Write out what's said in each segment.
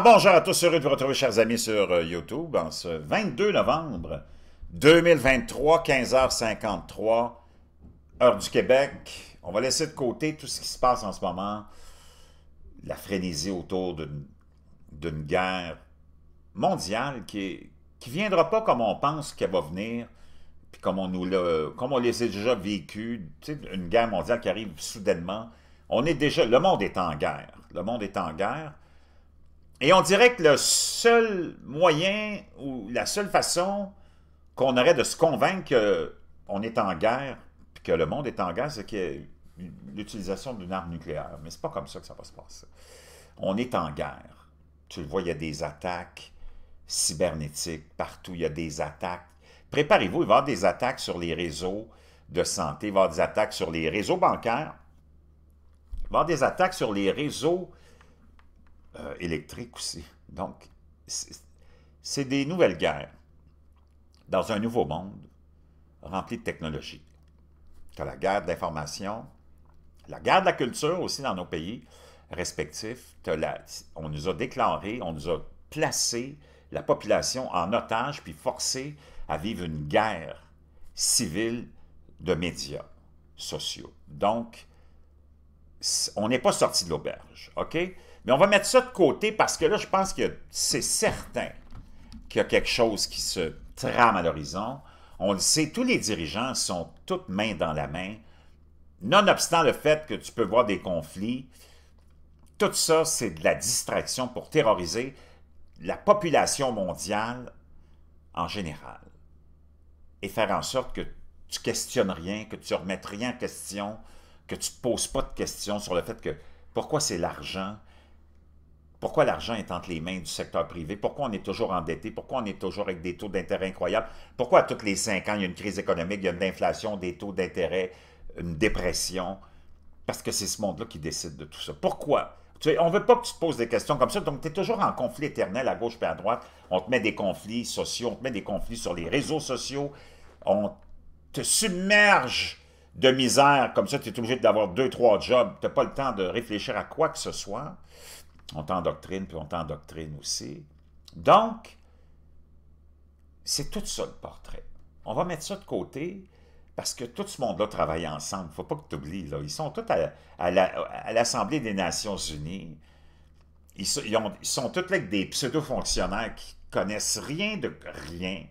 bonjour à tous, heureux de vous retrouver, chers amis, sur euh, YouTube, en ce 22 novembre 2023, 15h53, heure du Québec. On va laisser de côté tout ce qui se passe en ce moment, la frénésie autour d'une guerre mondiale qui ne viendra pas comme on pense qu'elle va venir, puis comme on, nous l'a, on les a déjà vécu, une guerre mondiale qui arrive soudainement. On est déjà, le monde est en guerre, le monde est en guerre, et on dirait que le seul moyen ou la seule façon qu'on aurait de se convaincre qu'on est en guerre, puis que le monde est en guerre, c'est que l'utilisation d'une arme nucléaire. Mais c'est pas comme ça que ça va se passer. On est en guerre. Tu le vois, il y a des attaques cybernétiques partout. Il y a des attaques. Préparez-vous, il va y avoir des attaques sur les réseaux de santé, il va y avoir des attaques sur les réseaux bancaires, il va y avoir des attaques sur les réseaux euh, électrique aussi. Donc, c'est des nouvelles guerres dans un nouveau monde rempli de technologie. as la guerre d'information, la guerre de la culture aussi dans nos pays respectifs. on nous a déclaré, on nous a placé la population en otage puis forcé à vivre une guerre civile de médias sociaux. Donc, on n'est pas sorti de l'auberge, OK? Mais on va mettre ça de côté parce que là, je pense que c'est certain qu'il y a quelque chose qui se trame à l'horizon. On le sait, tous les dirigeants sont toutes main dans la main. Nonobstant le fait que tu peux voir des conflits, tout ça, c'est de la distraction pour terroriser la population mondiale en général et faire en sorte que tu questionnes rien, que tu remettes rien en question, que tu ne te poses pas de questions sur le fait que pourquoi c'est l'argent pourquoi l'argent est entre les mains du secteur privé? Pourquoi on est toujours endetté? Pourquoi on est toujours avec des taux d'intérêt incroyables? Pourquoi à tous les cinq ans, il y a une crise économique, il y a une inflation, des taux d'intérêt, une dépression? Parce que c'est ce monde-là qui décide de tout ça. Pourquoi? on ne veut pas que tu te poses des questions comme ça, donc tu es toujours en conflit éternel à gauche et à droite. On te met des conflits sociaux, on te met des conflits sur les réseaux sociaux, on te submerge de misère, comme ça tu es obligé d'avoir deux, trois jobs, tu n'as pas le temps de réfléchir à quoi que ce soit. On doctrine, puis on doctrine aussi. Donc, c'est tout ça le portrait. On va mettre ça de côté parce que tout ce monde-là travaille ensemble. Il ne faut pas que tu oublies. Là. Ils sont tous à, l'Assemblée des Nations Unies. Ils, sont tous avec des pseudo-fonctionnaires qui connaissent rien de rien,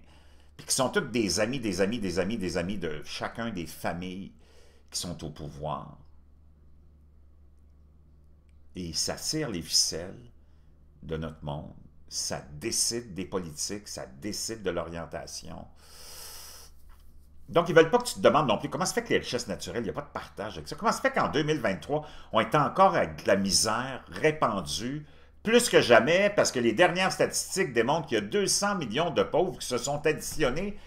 puis qui sont tous des amis, des amis, des amis, des amis de chacun des familles qui sont au pouvoir. Et ça tire les ficelles de notre monde. Ça décide des politiques, ça décide de l'orientation. Donc, ils ne veulent pas que tu te demandes non plus comment se fait que les richesses naturelles, il n'y a pas de partage avec ça. Comment se fait qu'en 2023, on est encore avec de la misère répandue plus que jamais parce que les dernières statistiques démontrent qu'il y a 200 millions de pauvres qui se sont additionnés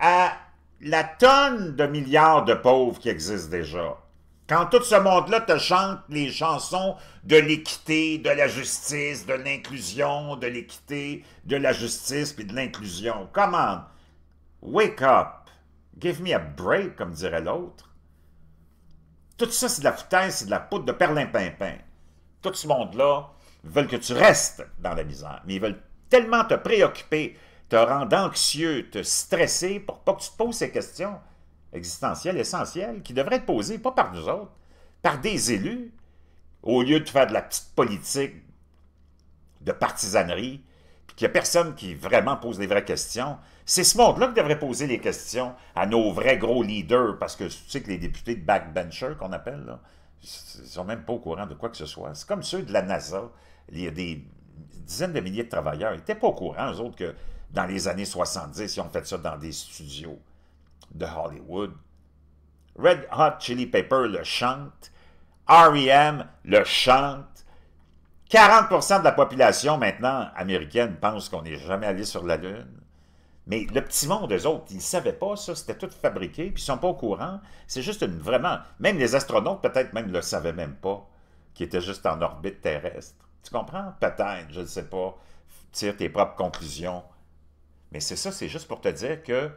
à la tonne de milliards de pauvres qui existent déjà. Quand tout ce monde-là te chante les chansons de l'équité, de la justice, de l'inclusion, de l'équité, de la justice puis de l'inclusion. Come on! Wake up! Give me a break, comme dirait l'autre. Tout ça, c'est de la foutaise, c'est de la poudre de perlimpinpin. Tout ce monde-là veut que tu restes dans la misère, mais ils veulent tellement te préoccuper, te rendre anxieux, te stresser pour pas que tu te poses ces questions existentielle essentielle qui devrait être posée, pas par nous autres, par des élus, au lieu de faire de la petite politique de partisanerie, puis qu'il n'y a personne qui vraiment pose les vraies questions. C'est ce monde-là qui devrait poser les questions à nos vrais gros leaders, parce que tu sais que les députés de backbencher, qu'on appelle, là, ils sont même pas au courant de quoi que ce soit. C'est comme ceux de la NASA. Il y a des dizaines de milliers de travailleurs. Ils n'étaient pas au courant, eux autres, que dans les années 70, ils ont fait ça dans des studios de Hollywood. Red Hot Chili Pepper le chante, R.E.M. le chante. 40% de la population maintenant américaine pense qu'on n'est jamais allé sur la Lune. Mais le petit monde, eux autres, ils ne savaient pas ça, c'était tout fabriqué, puis ils sont pas au courant. C'est juste une, vraiment, même les astronautes peut-être même ne le savaient même pas, qui étaient juste en orbite terrestre. Tu comprends? Peut-être, je ne sais pas. Tire tes propres conclusions. Mais c'est ça, c'est juste pour te dire que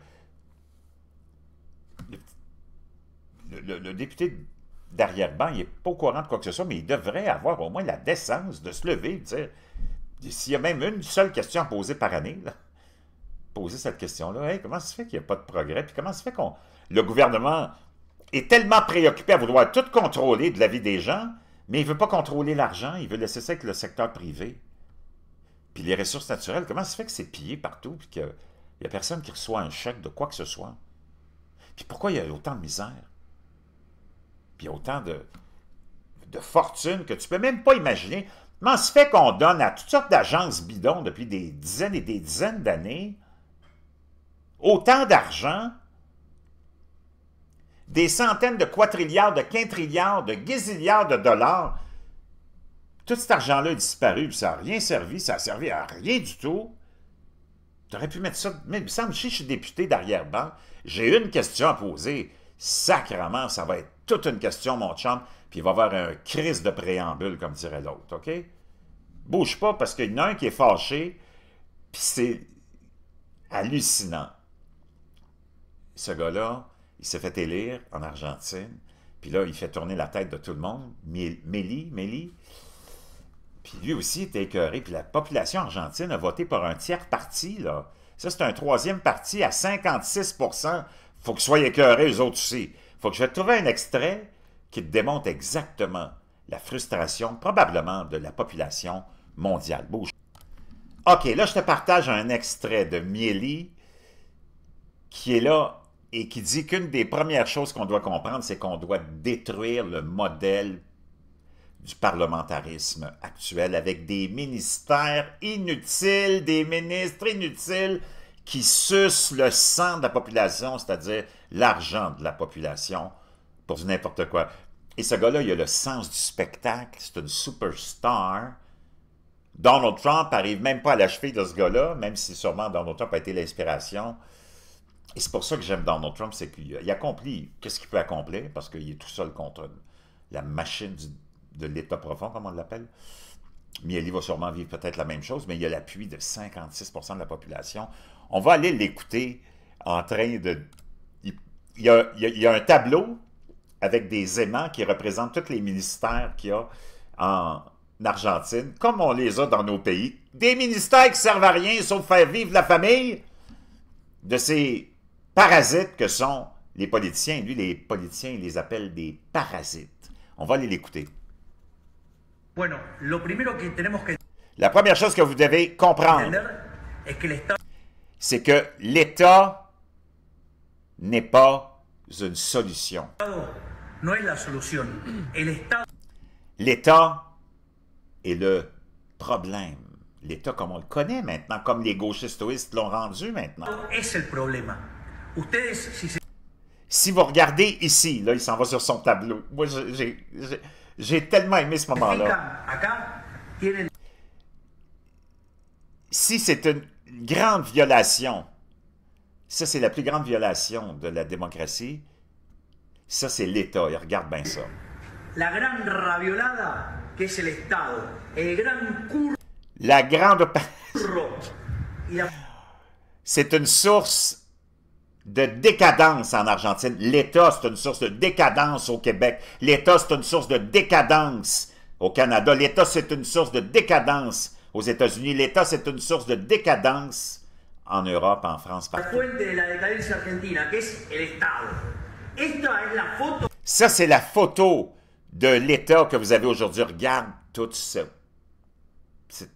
le, député d'arrière-ban, il n'est pas au courant de quoi que ce soit, mais il devrait avoir au moins la décence de se lever et s'il y a même une seule question à poser par année, poser cette question-là, comment se fait qu'il n'y a pas de progrès, puis comment se fait qu'on le gouvernement est tellement préoccupé à vouloir tout contrôler de la vie des gens, mais il ne veut pas contrôler l'argent, il veut laisser ça avec le secteur privé. Puis les ressources naturelles, comment se fait que c'est pillé partout, puis qu'il n'y a personne qui reçoit un chèque de quoi que ce soit? pourquoi il y a autant de misère? Puis autant de, de fortune que tu peux même pas imaginer. Mais se fait qu'on donne à toutes sortes d'agences bidons depuis des dizaines et des dizaines d'années autant d'argent, des centaines de quadrilliards, de quintrilliards, de gazilliards de dollars? Tout cet argent-là a disparu, ça n'a rien servi, ça a servi à rien du tout. T'aurais pu mettre ça. Mais il me semble, si je suis député d'arrière-ban, j'ai une question à poser. Sacrement, ça va être toute une question, mon chum, puis il va y avoir un crise de préambule, comme dirait l'autre, OK? Bouge pas parce qu'il y en a un qui est fâché, puis c'est hallucinant. Ce gars-là, il s'est fait élire en Argentine, puis là, il fait tourner la tête de tout le monde. Mélie, Mélie, puis lui aussi était écœuré. Puis la population argentine a voté pour un tiers parti, là. Ça, c'est un troisième parti à 56 faut que soyez écœurés, les autres aussi. faut que je trouve un extrait qui te démontre exactement la frustration, probablement, de la population mondiale. Bouge. OK, là, je te partage un extrait de Mieli qui est là et qui dit qu'une des premières choses qu'on doit comprendre, c'est qu'on doit détruire le modèle du parlementarisme actuel avec des ministères inutiles, des ministres inutiles qui sucent le sang de la population, c'est-à-dire l'argent de la population pour n'importe quoi. Et ce gars-là, il a le sens du spectacle, c'est une superstar. Donald Trump n'arrive même pas à la de ce gars-là, même si sûrement Donald Trump a été l'inspiration. Et c'est pour ça que j'aime Donald Trump, c'est qu'il accomplit qu'est-ce qu'il peut accomplir, parce qu'il est tout seul contre la machine du de l'État profond, comme on l'appelle. Mieli va sûrement vivre peut-être la même chose, mais il y a l'appui de 56 de la population. On va aller l'écouter en train de... Il y, a, un tableau avec des aimants qui représentent tous les ministères qu'il y a en Argentine, comme on les a dans nos pays. Des ministères qui servent à rien sauf faire vivre la famille de ces parasites que sont les politiciens. Lui, les politiciens, ils les appelle des parasites. On va aller l'écouter. La première chose que vous devez comprendre, c'est que l'État n'est pas une solution. L'État est le problème. L'État comme on le connaît maintenant, comme les gauchistes l'ont rendu maintenant. Si vous regardez ici, là, il s'en va sur son tableau. Moi, j'ai j'ai tellement aimé ce moment-là. Si c'est une grande violation, ça c'est la plus grande violation de la démocratie, ça c'est l'État, il regarde bien ça. La grande raviolada, c'est l'État, le grand La grande... c'est une source de décadence en Argentine. L'État, c'est une source de décadence au Québec. L'État, c'est une source de décadence au Canada. L'État, c'est une source de décadence aux États-Unis. L'État, c'est une source de décadence en Europe, en France, Ça, c'est la photo de l'État que vous avez aujourd'hui. Regarde tout ça. Cette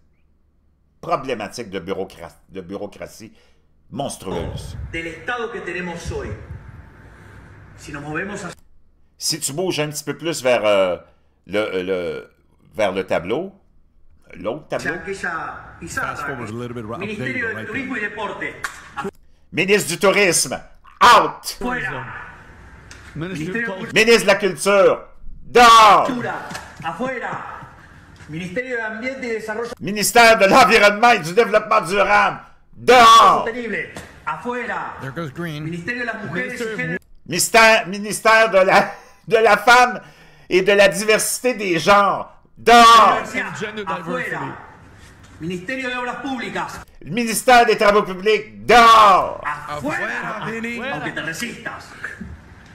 problématique de, bureaucratie, de bureaucratie monstrueuse. Si tu bouges un petit peu plus vers, euh, euh, le, vers le tableau, l'autre tableau. Ministre du Tourisme, out! Ministre de la Culture, dehors! Ministère de l'Environnement et du Développement durable, Dehors. Sostenible. Afuera. There goes Green. Ministerio de las mujeres Minister... ministère de la, de la femme et de la diversité des genres. Dehors. Ministerio de Obras Públicas. Le ministère des Travaux Publics. Dehors. Afuera, Benny. Aunque te resistas.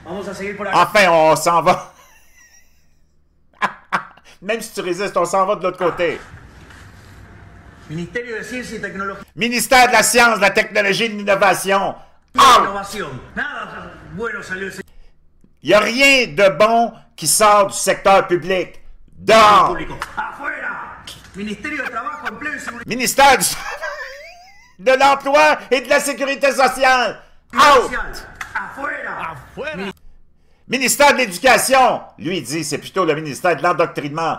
Vamos a seguir por acá. Enfin, on s'en va. Même si tu résistes, on s'en va de l'autre côté. Ministère de la Science, de la Technologie et de l'Innovation. Il n'y a rien de bon qui sort du secteur public. Dehors! Ministère du... de l'Emploi et de la Sécurité sociale. Ministère de l'Éducation, lui dit, c'est plutôt le ministère de l'endoctrinement.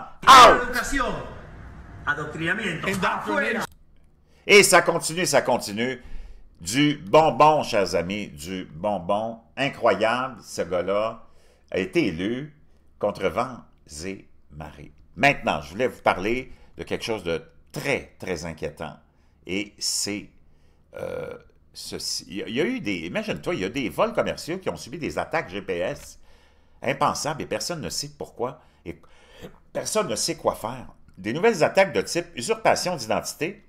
Et ça continue, ça continue. Du bonbon, chers amis, du bonbon incroyable. Ce gars-là a été élu contre vents et marées. Maintenant, je voulais vous parler de quelque chose de très, très inquiétant. Et c'est euh, ceci. Il y a eu des, imagine-toi, il y a des vols commerciaux qui ont subi des attaques GPS impensables et personne ne sait pourquoi. Et personne ne sait quoi faire des nouvelles attaques de type usurpation d'identité,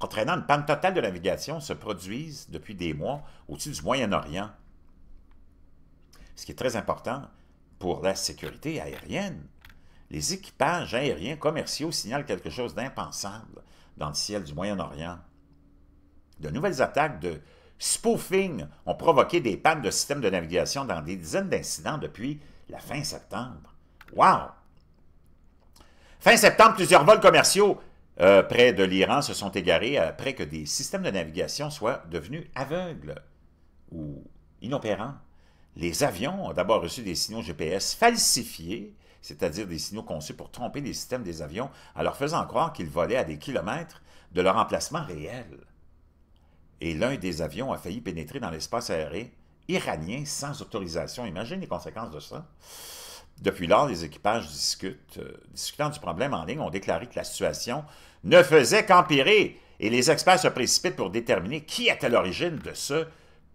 entraînant une panne totale de navigation, se produisent depuis des mois au-dessus du Moyen-Orient. Ce qui est très important pour la sécurité aérienne. Les équipages aériens commerciaux signalent quelque chose d'impensable dans le ciel du Moyen-Orient. De nouvelles attaques de spoofing ont provoqué des pannes de systèmes de navigation dans des dizaines d'incidents depuis la fin septembre. Wow! Fin septembre, plusieurs vols commerciaux euh, près de l'Iran se sont égarés après que des systèmes de navigation soient devenus aveugles ou inopérants. Les avions ont d'abord reçu des signaux GPS falsifiés, c'est-à-dire des signaux conçus pour tromper les systèmes des avions en leur faisant croire qu'ils volaient à des kilomètres de leur emplacement réel. Et l'un des avions a failli pénétrer dans l'espace aérien iranien sans autorisation. Imagine les conséquences de ça. Depuis lors, les équipages discutent. Euh, discutant du problème en ligne, ont déclaré que la situation ne faisait qu'empirer et les experts se précipitent pour déterminer qui est à l'origine de ce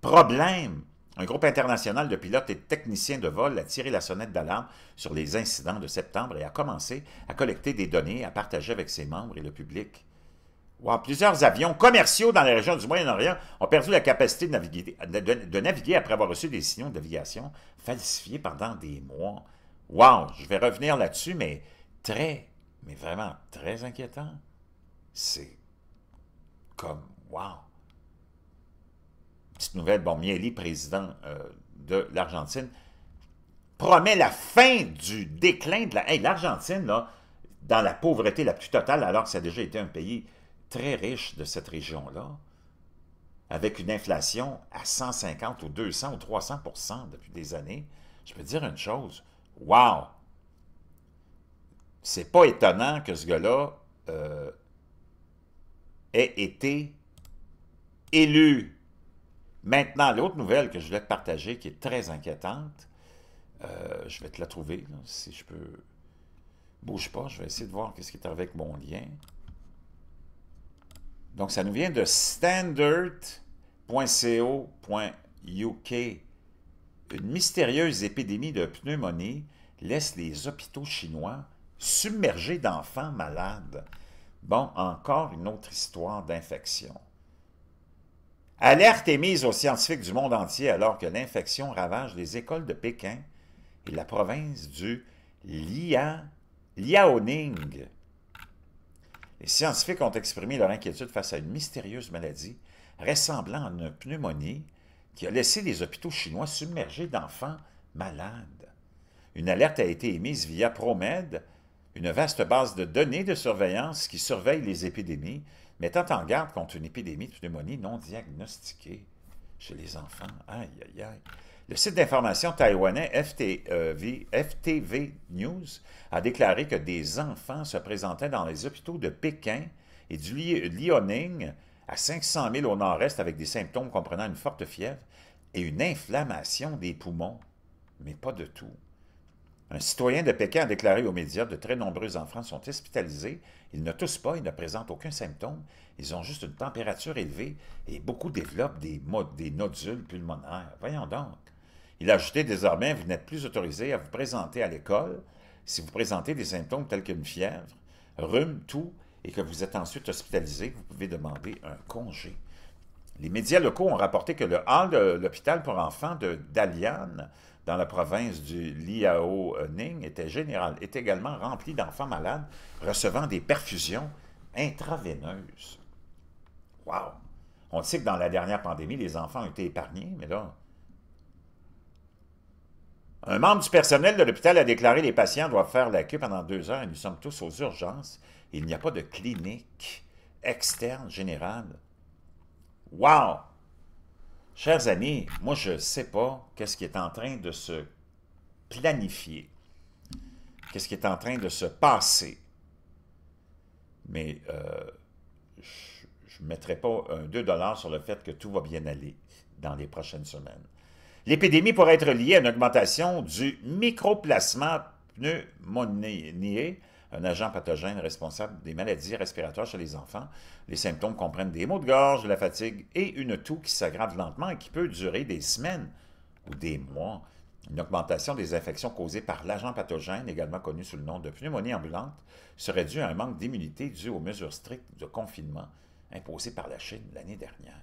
problème. Un groupe international de pilotes et de techniciens de vol a tiré la sonnette d'alarme sur les incidents de septembre et a commencé à collecter des données à partager avec ses membres et le public. plusieurs avions commerciaux dans la région du Moyen-Orient ont perdu la capacité de naviguer, de naviguer après avoir reçu des signaux de navigation falsifiés pendant des mois. Wow, je vais revenir là-dessus, mais très, mais vraiment très inquiétant. C'est comme, wow. Petite nouvelle, bon, Mieli, président euh, de l'Argentine, promet la fin du déclin de la... Hey, l'Argentine, là, dans la pauvreté la plus totale, alors que ça a déjà été un pays très riche de cette région-là, avec une inflation à 150 ou 200 ou 300 depuis des années, je peux dire une chose, wow! C'est pas étonnant que ce gars-là euh, ait été élu. Maintenant, l'autre nouvelle que je voulais te partager, qui est très inquiétante, euh, je vais te la trouver, si je peux... Bouge pas, je vais essayer de voir qu'est-ce qui est avec mon lien. Donc, ça nous vient de standard.co.uk une mystérieuse épidémie de pneumonie laisse les hôpitaux chinois submergés d'enfants malades. Bon, encore une autre histoire d'infection. Alerte est mise aux scientifiques du monde entier alors que l'infection ravage les écoles de Pékin et la province du Liaoning. Les scientifiques ont exprimé leur inquiétude face à une mystérieuse maladie ressemblant à une pneumonie qui a laissé les hôpitaux chinois submergés d'enfants malades. Une alerte a été émise via Promed, une vaste base de données de surveillance qui surveille les épidémies, mettant en garde contre une épidémie de pneumonie non diagnostiquée chez les enfants. Aïe, aïe, Le site d'information taïwanais FTV, euh, FTV, News a déclaré que des enfants se présentaient dans les hôpitaux de Pékin et du Liaoning à 500 000 au nord-est avec des symptômes comprenant une forte fièvre et une inflammation des poumons, mais pas de tout. Un citoyen de Pékin a déclaré aux médias de très nombreux enfants sont hospitalisés, ils ne toussent pas, ils ne présentent aucun symptôme, ils ont juste une température élevée et beaucoup développent des, des nodules pulmonaires. Voyons donc. Il a ajouté désormais, vous n'êtes plus autorisé à vous présenter à l'école si vous présentez des symptômes tels qu'une fièvre, rhume, toux et que vous êtes ensuite hospitalisé, vous pouvez demander un congé. Les médias locaux ont rapporté que le hall de l'hôpital pour enfants de Dalian, dans la province du Liao Ning, était général, est également rempli d'enfants malades recevant des perfusions intraveineuses. Wow! On sait que dans la dernière pandémie, les enfants ont été épargnés, mais là... Un membre du personnel de l'hôpital a déclaré que les patients doivent faire la queue pendant deux heures et nous sommes tous aux urgences. Il n'y a pas de clinique externe générale. Wow! Chers amis, moi je ne sais pas qu'est-ce qui est en train de se planifier, qu'est-ce qui est en train de se passer. Mais euh, je ne mettrai pas un 2 sur le fait que tout va bien aller dans les prochaines semaines. L'épidémie pourrait être liée à une augmentation du microplacement pneumonié un agent pathogène responsable des maladies respiratoires chez les enfants. Les symptômes comprennent des maux de gorge, de la fatigue et une toux qui s'aggrave lentement et qui peut durer des semaines ou des mois. Une augmentation des infections causées par l'agent pathogène, également connu sous le nom de pneumonie ambulante, serait due à un manque d'immunité dû aux mesures strictes de confinement imposées par la Chine l'année dernière.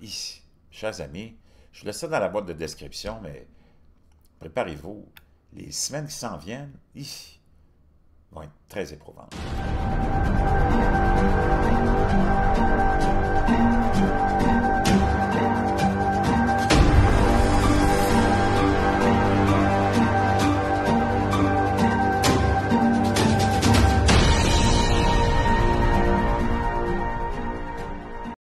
Ici, chers amis, je laisse ça dans la boîte de description, mais préparez-vous. Les semaines qui s'en viennent, ici, vont être très éprouvantes.